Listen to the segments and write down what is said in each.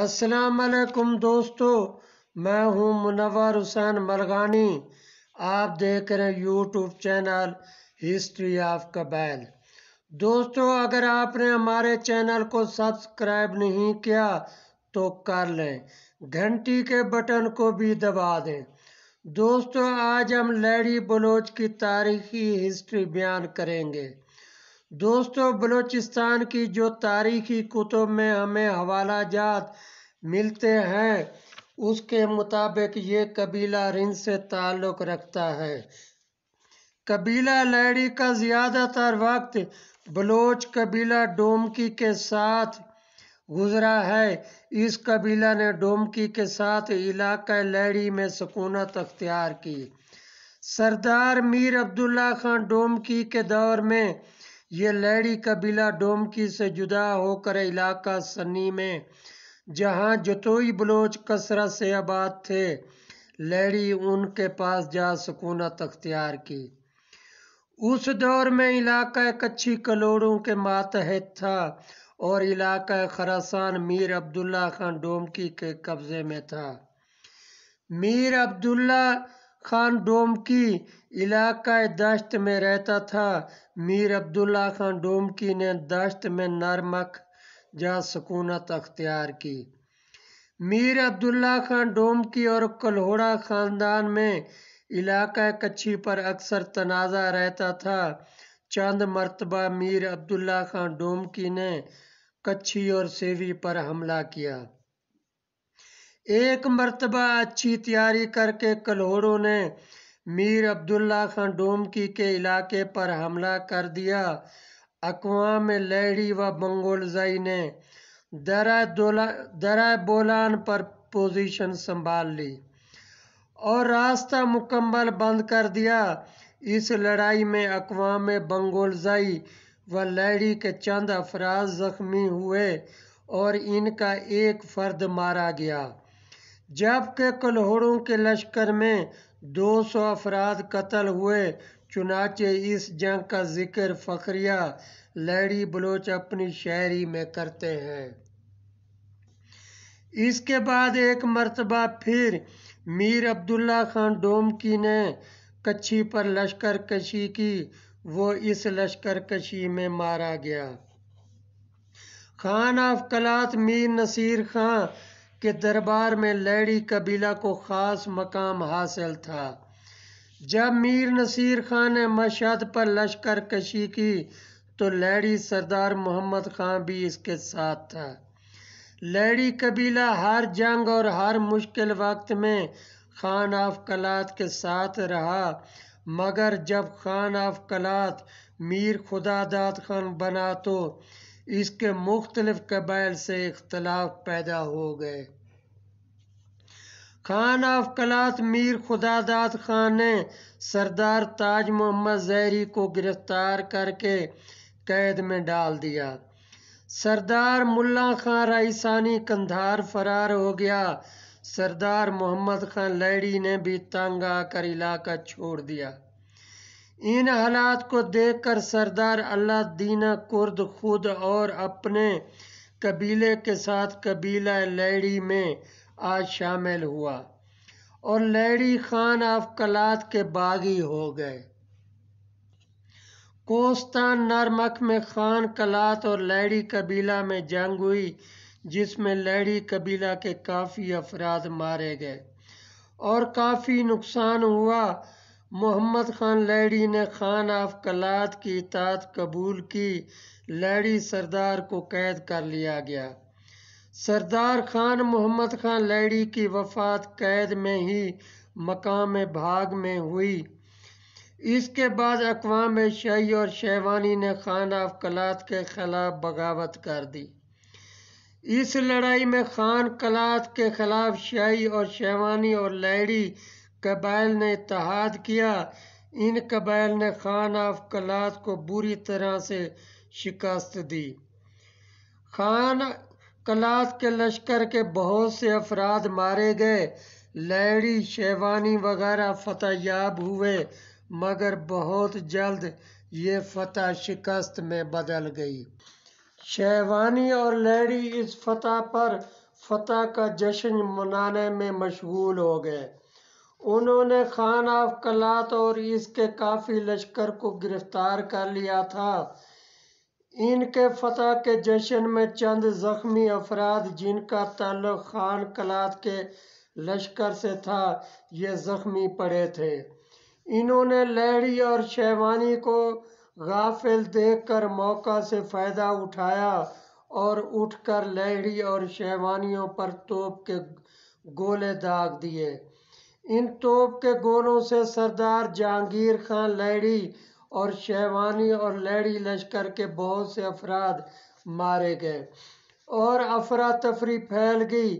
असलकुम दोस्तों मैं हूं मुनवर हुसैन मलगानी आप देख रहे हैं यूट्यूब चैनल हिस्ट्री ऑफ कबैल दोस्तों अगर आपने हमारे चैनल को सब्सक्राइब नहीं किया तो कर लें घंटी के बटन को भी दबा दें दोस्तों आज हम लैडी बलोच की तारीखी हिस्ट्री बयान करेंगे दोस्तों बलूचिस्तान की जो तारीखी कुतुब में हमें हवाला जात मिलते हैं उसके मुताबिक ये कबीला रिंद से ताल्लुक़ रखता है कबीला लैड़ी का ज़्यादातर वक्त बलोच कबीला डोमकी के साथ गुजरा है इस कबीला ने डोमकी के साथ इलाका लैड़ी में सकूनत अख्तियार की सरदार मीर अब्दुल्ला खान डोमकी के दौर में ये लैड़ी कबीला डोमकी से जुदा होकर इलाका सन्नी में जहाँ जतोई बलोच कसरत से आबाद थे लैड़ी उनके पास जा सकूनत अख्तियार की उस दौर में इलाका कच्ची कलोड़ों के मातहत था और इलाका खरासान मीर अब्दुल्ला खान डोमकी के कब्ज़े में था मीर अब्दुल्ला खान डोमकी इलाका दश्त में रहता था मीर अब्दुल्ला खान डोमकी ने दश्त में नरमक या सकूनत अख्तियार की मीर अब्दुल्ला खान डोमकी और कल्होड़ा ख़ानदान में इलाका कच्ची पर अक्सर तनाज़ा रहता था चंद मरतबा मीर अब्दुल्ला खान डोमकी ने कच्ची और सेवी पर हमला किया एक मरतबा अच्छी तैयारी करके कल्होड़ों ने मीर अब्दुल्ला खान डोमकी के इलाके पर हमला कर दिया अकवाम लहड़ी व मंगोलजाई ने दरा दोला दरा बोलान पर पोजीशन संभाल ली और रास्ता मुकम्मल बंद कर दिया इस लड़ाई में अकवाम बंगोलजाई व लहड़ी के चंद अफराज ज़ख्मी हुए और इनका एक फ़र्द मारा गया जबकि कल्होड़ों के लश्कर में दो सौ अफराद कत्ल हुए चुनाचे इस जंग का जिक्र फ़खरिया लैडी बलोच अपनी शायरी में करते हैं इसके बाद एक मरतबा फिर मीर अब्दुल्ला खान डोमकी ने कच्छी पर लश्कर कशी की वो इस लश्कर कशी में मारा गया खान ऑफ कलात मीर नसीर खां के दरबार में लैड़ी कबीला को ख़ास मकाम हासिल था जब मीर नसीर खान ने मशहद पर लश्कर कशी की तो लैड़ी सरदार मोहम्मद ख़ान भी इसके साथ था लैड़ी कबीला हर जंग और हर मुश्किल वक्त में खान आफ कलात के साथ रहा मगर जब खान आफ कलात मीर खुदादाद खान बना तो इसके मुख्तलिफ कबाइल से इख्तलाफ पैदा हो गए खान ऑफ कलात मीर खुदादाद खान ने सरदार ताज मोहम्मद जहरी को गिरफ्तार करके कैद में डाल दिया सरदार मुल्ला खान राइसानी कंधार फरार हो गया सरदार मोहम्मद खान लैडी ने भी तंग आकर इलाका छोड़ दिया इन हालात को देखकर सरदार दीना कुर्द खुद और अपने कबीले के साथ कबीला लैड़ी में आज शामिल हुआ और लैड़ी खान ऑफ कलात के बागी हो गए कोस्तान नरमक में खान कलात और लैड़ी कबीला में जंग हुई जिसमें लैड़ी कबीला के काफ़ी अफराद मारे गए और काफ़ी नुकसान हुआ मोहम्मद खान लैडी ने खान ऑफ कलात की इतात कबूल की लैडी सरदार को कैद कर लिया गया सरदार खान मोहम्मद खान लैडी की वफात कैद में ही मकाम भाग में हुई इसके बाद अकवाम शही और शेवानी ने खान ऑफ कलात के खिलाफ बगावत कर दी इस लड़ाई में खान कलात के खिलाफ शही और शेवानी और लैडी कबाइल ने इतहाद किया इन कबाइल ने खान ऑफ कलाद को बुरी तरह से शिकस्त दी खान कलाद के लश्कर के बहुत से अफराद मारे गए लैड़ी शेवानी वगैरह फतह याब हुए मगर बहुत जल्द ये फतह शिकस्त में बदल गई शेवानी और लैड़ी इस फतह पर फतह का जश्न मनाने में मशगूल हो गए उन्होंने खान ऑफ कलात और इसके काफ़ी लश्कर को गिरफ्तार कर लिया था इनके फतह के जश्न में चंद ज़ख्मी अफराद जिनका ताल्लुक खान कलात के लश्कर से था ये ज़ख्मी पड़े थे इन्होंने लहड़ी और शेवानी को गाफिल देख कर मौका से फ़ायदा उठाया और उठकर लहड़ी और शेवानियों पर तोप के गोले दाग दिए इन तोप के गोलों से सरदार जहांगीर खान लैड़ी और शहवानी और लैड़ी लश्कर के बहुत से अफराद मारे गए और अफरा तफरी फैल गई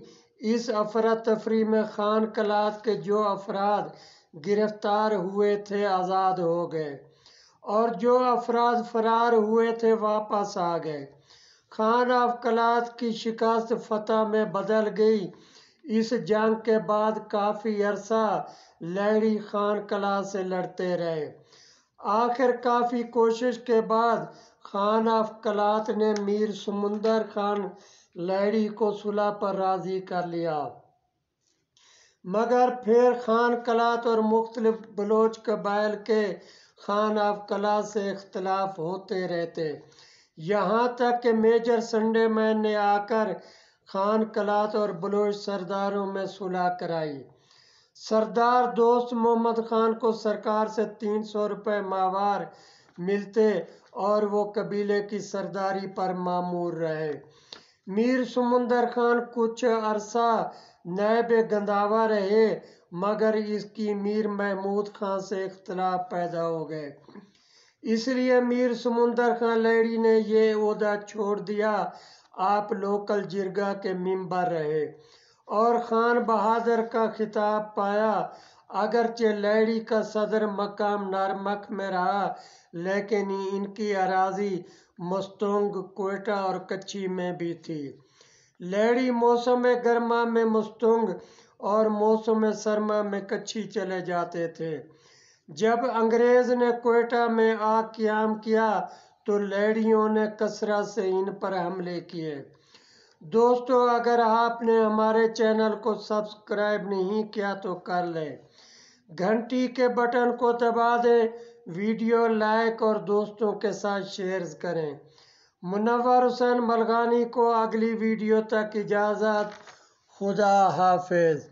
इस अफरा तफरी में खान कलात के जो अफराद गिरफ्तार हुए थे आज़ाद हो गए और जो अफराद फरार हुए थे वापस आ गए खान कलात की शिकस्त फतह में बदल गई इस जंग के बाद काफ़ी अरसा लहरी खान कला से लड़ते रहे आखिर काफ़ी कोशिश के बाद खान ऑफ कलात ने मीर समुंदर खान लहरी को सुलह पर राज़ी कर लिया मगर फिर खान कलात और मुख्तलिफ बलोच कबाइल के खान ऑफ कला से इख्तलाफ होते रहते यहाँ तक कि मेजर संडे मैन ने आकर खान कलात और बलोच सरदारों में सुलह कराई सरदार दोस्त मोहम्मद खान को सरकार से तीन सौ रुपये माहवार मिलते और वो कबीले की सरदारी पर मामूर रहे मीर समुंदर खान कुछ अरसा नैब गंदावा रहे मगर इसकी मीर महमूद खान से इख्तलाफ पैदा हो गए इसलिए मीर समुंदर खान लेडी ने ये उहदा छोड़ दिया आप लोकल जिरगा के मेंबर रहे और ख़ान बहादुर का खिताब पाया अगरचे लैडी का सदर मकाम नरमक में रहा लेकिन इनकी अराजी मस्तोंग कोटा और कच्ची में भी थी लैडी मौसम गर्मा में मस्तोंग और मौसम सरमा में कच्ची चले जाते थे जब अंग्रेज़ ने कोटा में आग क्याम किया तो लहरियों ने कसरत से इन पर हमले किए दोस्तों अगर आपने हमारे चैनल को सब्सक्राइब नहीं किया तो कर लें घंटी के बटन को दबा दें वीडियो लाइक और दोस्तों के साथ शेयर करें मुनवर हुसैन मलगानी को अगली वीडियो तक इजाज़त खुदा हाफिज़